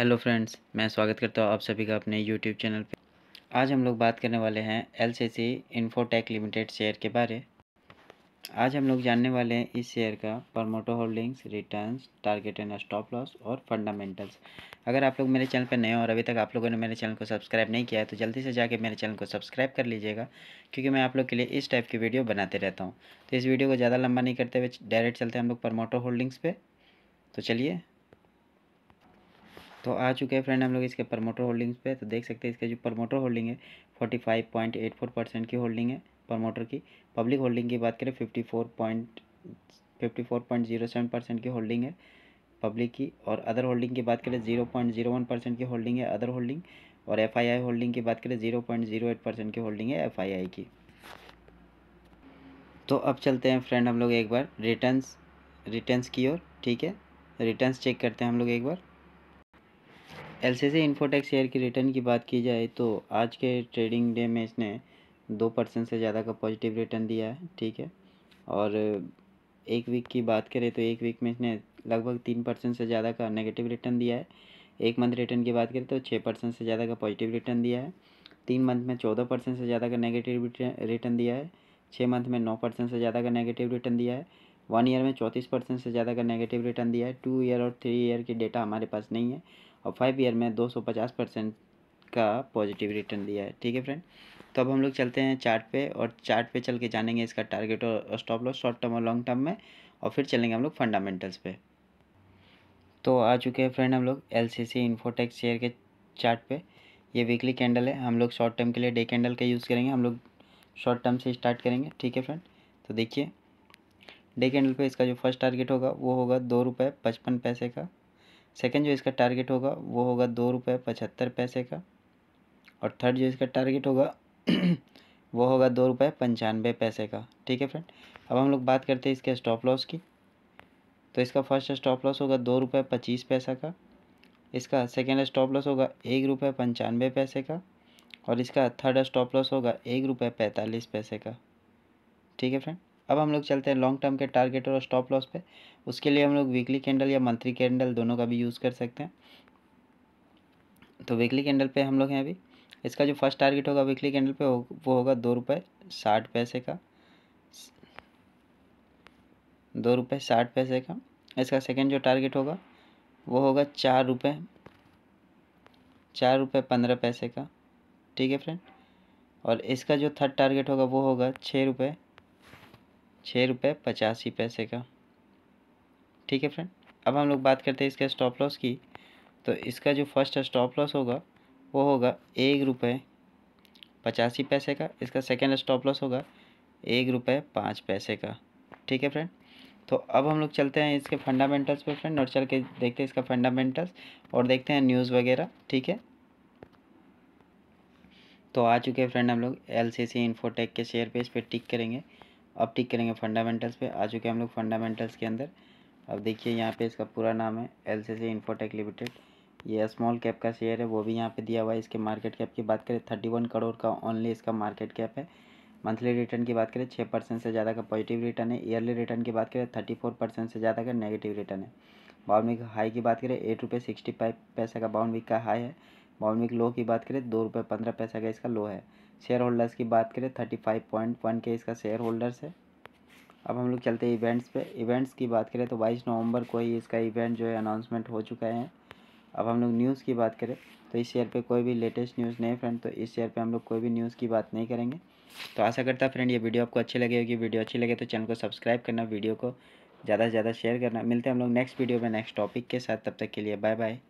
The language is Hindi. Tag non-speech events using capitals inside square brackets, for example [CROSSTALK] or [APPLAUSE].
हेलो फ्रेंड्स मैं स्वागत करता हूँ आप सभी का अपने यूट्यूब चैनल पे आज हम लोग बात करने वाले हैं L C C Infotech limited share के बारे आज हम लोग जानने वाले हैं इस शेयर का promoter holdings returns target and stop loss और फंडामेंटल्स अगर आप लोग मेरे चैनल पर नए हो और अभी तक आप लोगों ने मेरे चैनल को सब्सक्राइब नहीं किया है तो जल्दी से जाके मेरे चैनल को सब्सक्राइब कर लीजिएगा क्योंकि मैं आप लोग के लिए इस टाइप की वीडियो बनाते रहता हूँ तो इस वीडियो को ज़्यादा लंबा नहीं करते हुए डायरेक्ट चलते हैं हम लोग प्रमोटो होल्डिंग्स पर तो चलिए तो आ चुके हैं फ्रेंड हम लोग इसके प्रमोटर होल्डिंग्स पे तो देख सकते हैं इसके जो प्रमोटर होल्डिंग है forty five point eight four percent की होल्डिंग है प्रमोटर की पब्लिक होल्डिंग की बात करें fifty four point fifty four point zero seven percent की होल्डिंग है पब्लिक की और अदर होल्डिंग की बात करें zero point zero one percent की होल्डिंग है अदर होल्डिंग और एफ आई आई होल्डिंग की बात करें zero point zero eight percent की होल्डिंग है एफ आई आई की तो अब चलते हैं फ्रेंड हम लोग एक बार रिटर्न रिटर्न की ओर ठीक है रिटर्न चेक करते हैं हम लोग एक बार L C C Infotech share की रिटर्न की बात की जाए तो आज के ट्रेडिंग डे में इसने दो परसेंट से ज़्यादा का पॉजिटिव रिटर्न दिया है ठीक है और एक वीक की बात करें तो एक वीक में इसने लगभग तीन परसेंट से ज़्यादा का नेगेटिव रिटर्न दिया है एक मंथ रिटर्न की बात करें तो छः परसेंट से ज़्यादा का पॉजिटिव रिटर्न दिया है तीन मंथ में चौदह परसेंट से ज़्यादा का नेगेटिव रिटर्न दिया है छः मंथ में नौ परसेंट से ज़्यादा का नेगेटिव रिटर्न दिया है वन ईयर में चौंतीस परसेंट से ज़्यादा का नेगेटिव रिटर्न दिया है टू ईयर और थ्री ईयर की डेटा हमारे पास नहीं है और फाइव ईयर में दो सौ पचास परसेंट का पॉजिटिव रिटर्न दिया है ठीक है फ्रेंड तो अब हम लोग चलते हैं चार्ट पे और चार्ट पे चल के जानेंगे इसका टारगेट और स्टॉप लॉस शॉर्ट टर्म और लॉन्ग टर्म में और फिर चलेंगे हम लोग फंडामेंटल्स पे तो आ चुके हैं फ्रेंड हम लोग L C C Infotechs share के चार्ट पे ये वीकली कैंडल है हम लोग शॉर्ट टर्म के लिए डे कैंडल का यूज़ करेंगे हम लोग शॉर्ट टर्म से स्टार्ट करेंगे ठीक है फ्रेंड तो देखिए डे कैंडल पे इसका जो फर्स्ट टारगेट होगा वो होगा दो रुपये पचपन पैसे का सेकेंड जो इसका टारगेट होगा वो होगा दो रुपये पचहत्तर पैसे का और थर्ड जो इसका टारगेट होगा [CLEARS THROAT] वो होगा दो रुपये पंचानवे पैसे का ठीक है फ्रेंड अब हम लोग बात करते हैं इसके स्टॉप लॉस की तो इसका फर्स्ट स्टॉप लॉस होगा दो रुपये पच्चीस पैसा का इसका सेकेंड स्टॉप लॉस होगा एक रुपये पंचानवे पैसे का और इसका थर्ड स्टॉप लॉस होगा एक रुपये पैंतालीस पैसे का ठीक है फ्रेंड अब हम लोग चलते हैं लॉन्ग टर्म के टारगेट और स्टॉप लॉस पे उसके लिए हम लोग वीकली कैंडल या मंथली कैंडल दोनों का भी यूज़ कर सकते हैं तो वीकली कैंडल पे हम लोग हैं अभी इसका जो फर्स्ट टारगेट होगा वीकली कैंडल पे हो, वो होगा दो रुपये साठ पैसे का दो रुपये साठ पैसे का इसका सेकेंड जो टारगेट होगा वो होगा चार रुपये चार रुपये पंद्रह पैसे का ठीक है फ्रेंड और इसका जो थर्ड टारगेट होगा वो होगा छः रुपये छः रुपये पचासी पैसे का ठीक है फ्रेंड अब हम लोग बात करते हैं इसके स्टॉप लॉस की तो इसका जो फर्स्ट स्टॉप लॉस होगा वो होगा एक रुपये पचासी पैसे का इसका सेकेंड स्टॉप लॉस होगा एक रुपये पाँच पैसे का ठीक है फ्रेंड तो अब हम लोग चलते हैं इसके फंडामेंटल्स पे फ्रेंड और चल के देखते हैं इसका फंडामेंटल्स और देखते हैं न्यूज़ वगैरह ठीक है तो आ चुके हैं फ्रेंड हम लोग एल सी सी इन्फोटेक के शेयर पे इस पर टिक करेंगे अब टिक करेंगे फंडामेंटल्स पे आ चुके हैं हम लोग फंडामेंटल्स के अंदर अब देखिए यहाँ पे इसका पूरा नाम है L C C Infotech limited ये स्मॉल कैप का शेयर है वो भी यहाँ पे दिया हुआ है इसके मार्केट कैप की बात करें थर्टी वन करोड़ का ओनली इसका मार्केट कैप है मंथली रिटर्न की बात करें छः परसेंट से ज़्यादा का पॉजिटिव रिटर्न है ईयरली रिटर्न की बात करें थर्टी फोर परसेंट से ज़्यादा का नेगेटिव रिटर्न है बाउनविक हाई की बात करें एट रुपये सिक्सटी फाइव पैसा का विक का हाई है बाउनविक लो की बात करें दो रुपये पंद्रह पैसा का इसका लो है शेयर होल्डर्स की बात करें थर्टी फाइव पॉइंट वन के इसका शेयर होल्डर्स है अब हम लोग चलते हैं इवेंट्स पे इवेंट्स की बात करें तो बाईस नवंबर को ही इसका इवेंट जो है अनाउंसमेंट हो चुका है अब हम लोग न्यूज़ की बात करें तो इस शेयर पे कोई भी लेटेस्ट न्यूज़ नहीं फ्रेंड तो इस शेयर पे हम लोग कोई भी न्यूज़ की बात नहीं करेंगे तो आशा करता है फ्रेंड ये वीडियो आपको अच्छी लगे होगी वीडियो अच्छी लगे तो चैनल को सब्सक्राइब करना वीडियो को ज़्यादा से ज़्यादा शेयर करना मिलते हैं हम लोग नेक्स्ट वीडियो में नेक्स्ट टॉपिक के साथ तब तक के लिए बाय बाय